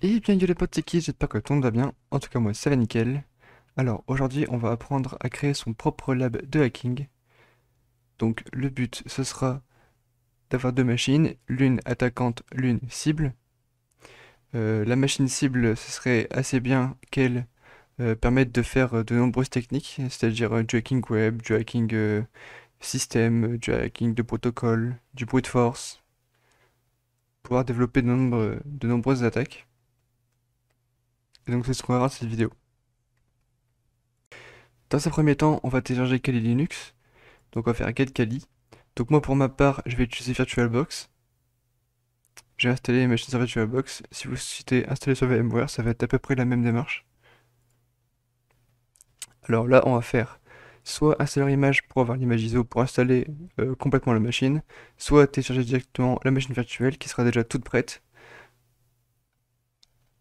Et bien yo les potes, c'est qui J'espère que tout le monde va bien. En tout cas moi, ça va nickel. Alors aujourd'hui, on va apprendre à créer son propre lab de hacking. Donc le but, ce sera d'avoir deux machines, l'une attaquante, l'une cible. Euh, la machine cible, ce serait assez bien qu'elle euh, permette de faire euh, de nombreuses techniques, c'est-à-dire du hacking web, du hacking système, du hacking de protocole, du brute force, pouvoir développer de nombreuses attaques et donc c'est ce qu'on verra dans cette vidéo. Dans un premier temps, on va télécharger Kali Linux, donc on va faire get Kali. Donc moi pour ma part, je vais utiliser VirtualBox. J'ai installé les machines sur VirtualBox, si vous souhaitez installer sur VMware, ça va être à peu près la même démarche. Alors là, on va faire soit installer l'image pour avoir l'image ISO pour installer euh, complètement la machine, soit télécharger directement la machine virtuelle qui sera déjà toute prête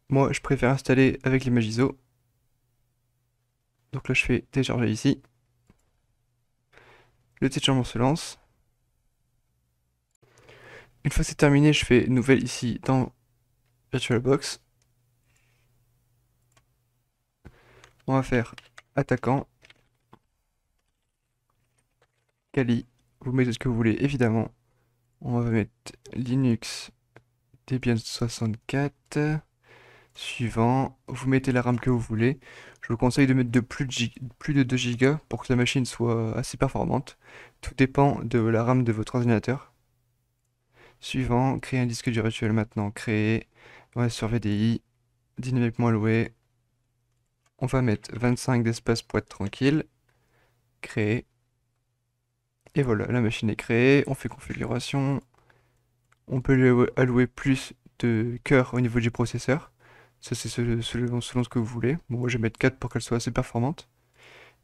moi, je préfère installer avec les Magiso. Donc là, je fais télécharger ici. Le téléchargement se lance. Une fois c'est terminé, je fais nouvelle ici dans VirtualBox. On va faire attaquant. Kali. Vous mettez ce que vous voulez, évidemment. On va mettre Linux Debian 64. Suivant, vous mettez la RAM que vous voulez. Je vous conseille de mettre de plus de, plus de 2 Go pour que la machine soit assez performante. Tout dépend de la RAM de votre ordinateur. Suivant, créer un disque dur virtuel maintenant. Créer, on va sur VDI, dynamiquement alloué. On va mettre 25 d'espace pour être tranquille. Créer. Et voilà, la machine est créée. On fait configuration. On peut allouer plus de cœurs au niveau du processeur. Ça, c'est selon, ce que vous voulez. moi, je vais mettre 4 pour qu'elle soit assez performante.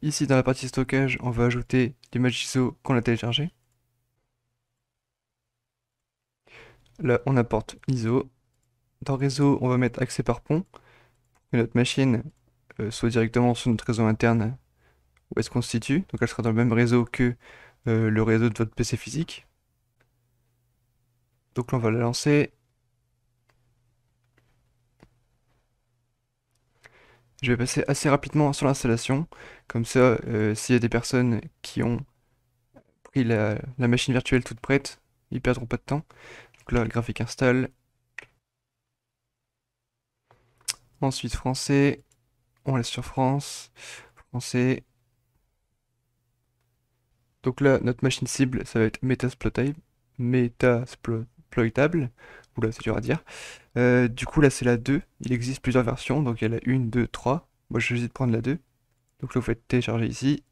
Ici, dans la partie stockage, on va ajouter l'image ISO qu'on a téléchargée. Là, on apporte ISO. Dans réseau, on va mettre accès par pont. et notre machine euh, soit directement sur notre réseau interne où elle se constitue. Donc, elle sera dans le même réseau que euh, le réseau de votre PC physique. Donc là, on va la lancer. Je vais passer assez rapidement sur l'installation, comme ça, euh, s'il y a des personnes qui ont pris la, machine virtuelle toute prête, ils ne perdront pas de temps. Donc là, le graphique installe. Ensuite, français. On laisse sur France. Français. Donc là, notre machine cible, ça va être Metasploitable. Metasploitable. Oula, c'est dur à dire. Euh, du coup, là, c'est la 2. Il existe plusieurs versions, donc il y a la 1, 2, 3. Moi, je vais de prendre la 2. Donc là, vous faites télécharger ici.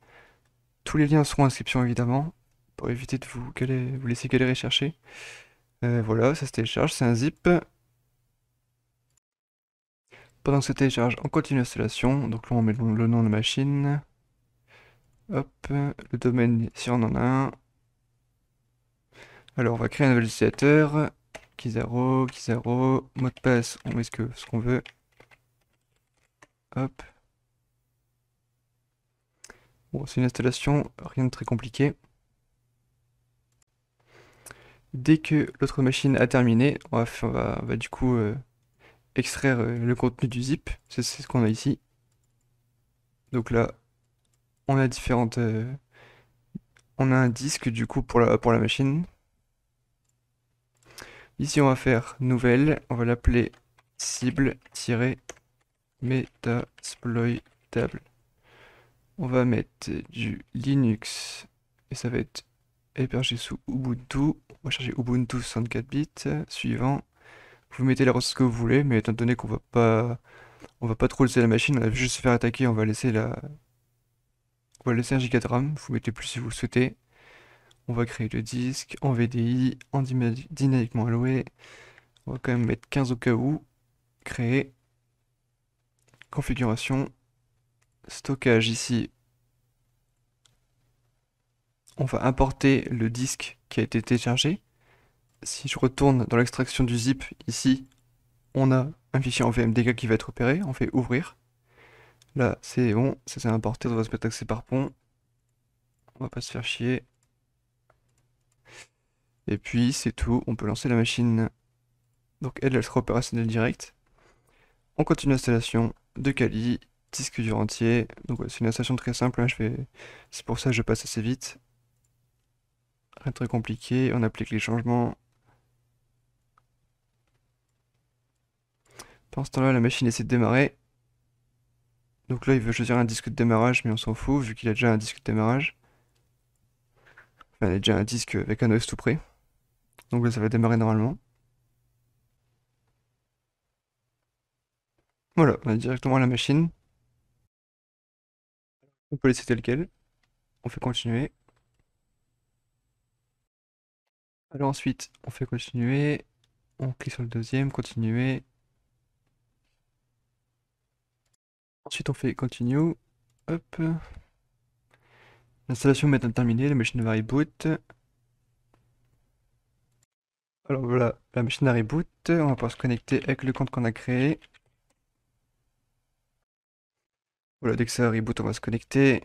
Tous les liens seront en inscription, évidemment, pour éviter de vous, laisser galérer chercher. Euh, voilà, ça se télécharge, c'est un zip. Pendant que se télécharge, on continue l'installation. Donc là, on met le nom de la machine. Hop, le domaine, si on en a un. Alors, on va créer un nouvel utilisateur. Kizaro, Kizaro, mot de passe, on met ce qu'on veut. Hop. Bon, c'est une installation, rien de très compliqué. Dès que l'autre machine a terminé, on va, du coup euh, extraire euh, le contenu du zip. C'est ce qu'on a ici. Donc là, on a différentes... Euh, on a un disque du coup pour la, pour la machine. Ici, on va faire nouvelle. On va l'appeler cible-metasploitable. On va mettre du Linux et ça va être hébergé sous Ubuntu. On va charger Ubuntu 64 bits. Suivant. Vous mettez la ressource que vous voulez, mais étant donné qu'on va pas on va pas trop laisser la machine, on va juste faire attaquer, on va laisser la on va laisser un giga de RAM, vous mettez plus si vous le souhaitez. On va créer le disque en VDI, en dynamiquement alloué. On va quand même mettre 15 au cas où. Créer. Configuration. Stockage ici. On va importer le disque qui a été téléchargé. Si je retourne dans l'extraction du zip ici, on a un fichier en VMDK qui va être opéré. On fait ouvrir. Là, c'est bon, ça s'est importé. On va se mettre accès par pont. On va pas se faire chier. Et puis c'est tout, on peut lancer la machine. Donc elle, sera opérationnelle directe. On continue l'installation de Kali, disque dur entier. Donc c'est une installation très simple, vais... Hein. c'est pour ça que je passe assez vite. Rien de très compliqué, on applique les changements. Pendant ce temps-là, la machine essaie de démarrer. Donc là, il veut choisir un disque de démarrage, mais on s'en fout, vu qu'il a déjà un disque de démarrage. Enfin, il a déjà un disque avec un OS tout près. Donc là, ça va démarrer normalement. Voilà, on est directement à la machine. On peut laisser tel quel. On fait continuer. Alors ensuite, on fait continuer. On clique sur le deuxième, continuer. Ensuite, on fait continue. Hop. L'installation maintenant terminée, la machine va reboot. Alors voilà, la machine a reboot. On va pouvoir se connecter avec le compte qu'on a créé. Voilà, dès que ça reboot, on va se connecter.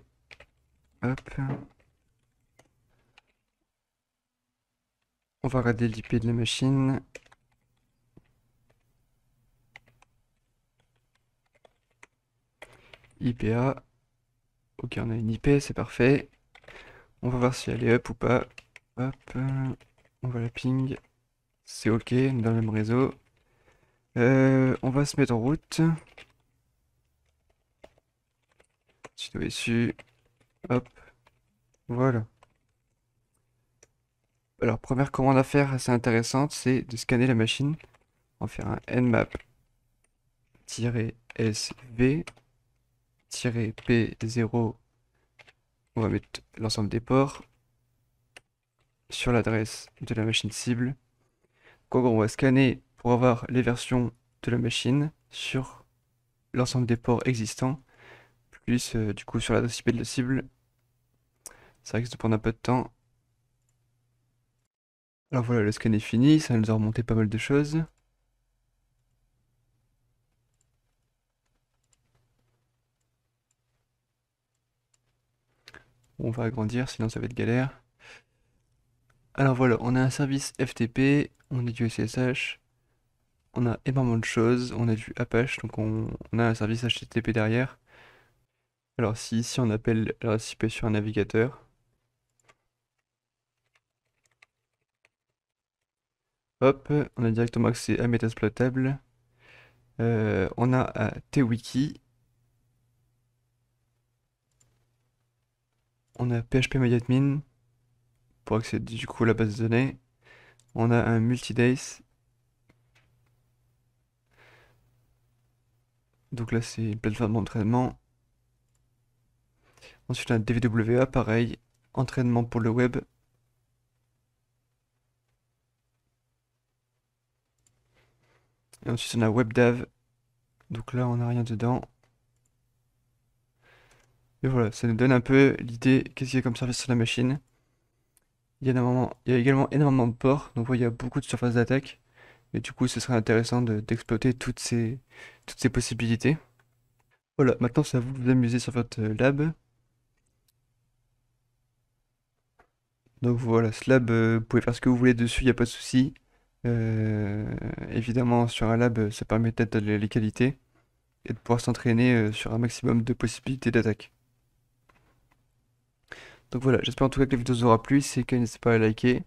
Hop. On va regarder l'IP de la machine. IPA. Ok, on a une IP, c'est parfait. On va voir si elle est up ou pas. Hop. On va la ping. C'est ok, dans le même réseau. Euh, on va se mettre en route. Tuto issu. Hop. Voilà. Alors, première commande à faire assez intéressante, c'est de scanner la machine. On va faire un nmap-sv-p0. On va mettre l'ensemble des ports sur l'adresse de la machine cible on va scanner pour avoir les versions de la machine sur l'ensemble des ports existants, plus euh, du coup sur la IP de la cible. Ça risque de prendre un peu de temps. Alors voilà, le scan est fini, ça nous a remonté pas mal de choses. On va agrandir, sinon ça va être galère. Alors voilà, on a un service FTP, on est du SSH, on a énormément de choses, on a du Apache, donc on, a un service HTTP derrière. Alors si ici on appelle la récipe sur un navigateur, hop, on a directement accès à Metasploitable, euh, on a TWiki, on a PHP pour accéder du coup à la base de données. On a un multidays. Donc là, c'est une plateforme d'entraînement. Ensuite, on a DVWA, pareil, entraînement pour le web. Et ensuite, on a WebDAV. Donc là, on n'a rien dedans. Et voilà, ça nous donne un peu l'idée qu'est-ce qu'il y a comme service sur la machine. Il y, a également énormément de ports, donc il y a beaucoup de surfaces d'attaque. Et du coup, ce serait intéressant d'exploiter toutes, ces, possibilités. Voilà, maintenant c'est à vous de vous amuser sur votre lab. Donc voilà, ce lab, euh, vous pouvez faire ce que vous voulez dessus, il n'y a pas de souci. Euh, évidemment, sur un lab, ça permet d'être les qualités et de pouvoir s'entraîner euh, sur un maximum de possibilités d'attaque. Donc voilà, j'espère en tout cas que la vidéo vous aura plu. Si c'est le cas, n'hésitez pas à liker.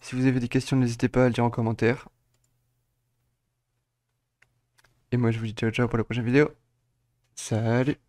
Si vous avez des questions, n'hésitez pas à le dire en commentaire. Et moi, je vous dis ciao ciao pour la prochaine vidéo. Salut